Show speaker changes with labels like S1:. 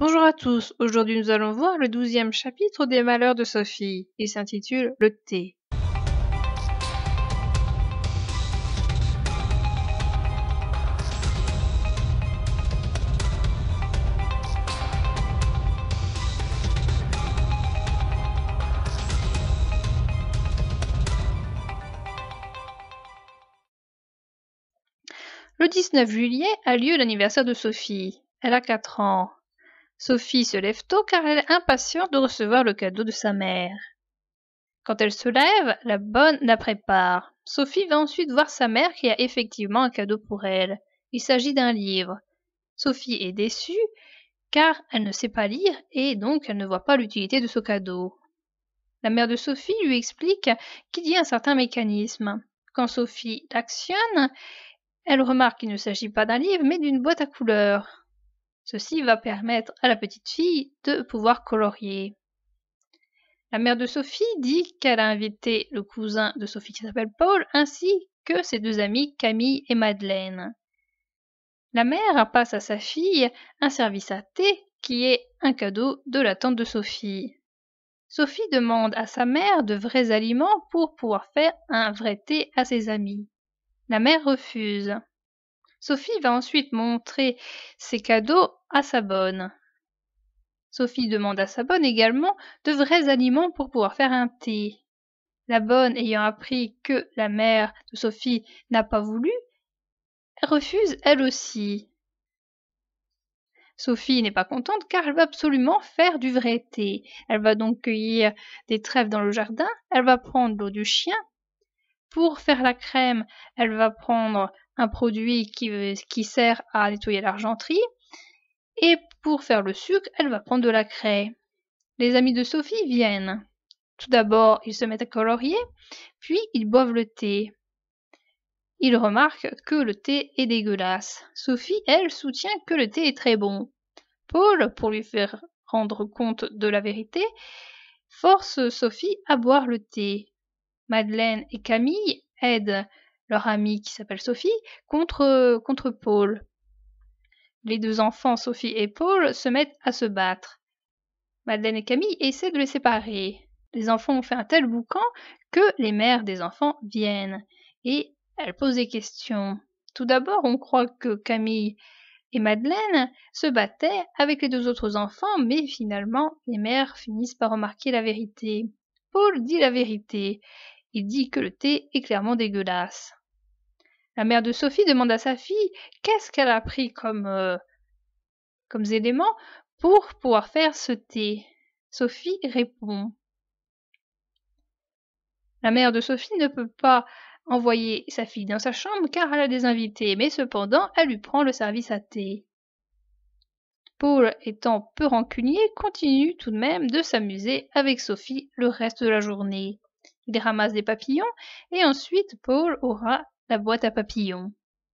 S1: Bonjour à tous, aujourd'hui nous allons voir le douzième chapitre des malheurs de Sophie. Il s'intitule Le thé. Le 19 juillet a lieu l'anniversaire de Sophie. Elle a 4 ans. Sophie se lève tôt car elle est impatiente de recevoir le cadeau de sa mère. Quand elle se lève, la bonne la prépare. Sophie va ensuite voir sa mère qui a effectivement un cadeau pour elle. Il s'agit d'un livre. Sophie est déçue car elle ne sait pas lire et donc elle ne voit pas l'utilité de ce cadeau. La mère de Sophie lui explique qu'il y a un certain mécanisme. Quand Sophie l'actionne, elle remarque qu'il ne s'agit pas d'un livre mais d'une boîte à couleurs. Ceci va permettre à la petite fille de pouvoir colorier. La mère de Sophie dit qu'elle a invité le cousin de Sophie qui s'appelle Paul ainsi que ses deux amis Camille et Madeleine. La mère passe à sa fille un service à thé qui est un cadeau de la tante de Sophie. Sophie demande à sa mère de vrais aliments pour pouvoir faire un vrai thé à ses amis. La mère refuse. Sophie va ensuite montrer ses cadeaux à sa bonne. Sophie demande à sa bonne également de vrais aliments pour pouvoir faire un thé. La bonne, ayant appris que la mère de Sophie n'a pas voulu, refuse elle aussi. Sophie n'est pas contente car elle va absolument faire du vrai thé. Elle va donc cueillir des trèfles dans le jardin, elle va prendre l'eau du chien. Pour faire la crème, elle va prendre un produit qui, sert à nettoyer l'argenterie. Et pour faire le sucre, elle va prendre de la craie. Les amis de Sophie viennent. Tout d'abord, ils se mettent à colorier, puis ils boivent le thé. Ils remarquent que le thé est dégueulasse. Sophie, elle, soutient que le thé est très bon. Paul, pour lui faire rendre compte de la vérité, force Sophie à boire le thé. Madeleine et Camille aident leur amie qui s'appelle Sophie, contre, euh, contre Paul. Les deux enfants, Sophie et Paul, se mettent à se battre. Madeleine et Camille essaient de les séparer. Les enfants ont fait un tel boucan que les mères des enfants viennent et elles posent des questions. Tout d'abord, on croit que Camille et Madeleine se battaient avec les deux autres enfants, mais finalement, les mères finissent par remarquer la vérité. Paul dit la vérité. Il dit que le thé est clairement dégueulasse. La mère de Sophie demande à sa fille qu'est-ce qu'elle a pris comme, euh, comme éléments pour pouvoir faire ce thé. Sophie répond. La mère de Sophie ne peut pas envoyer sa fille dans sa chambre car elle a des invités, mais cependant elle lui prend le service à thé. Paul étant peu rancunier, continue tout de même de s'amuser avec Sophie le reste de la journée. Il ramasse des papillons et ensuite Paul aura la boîte à papillons.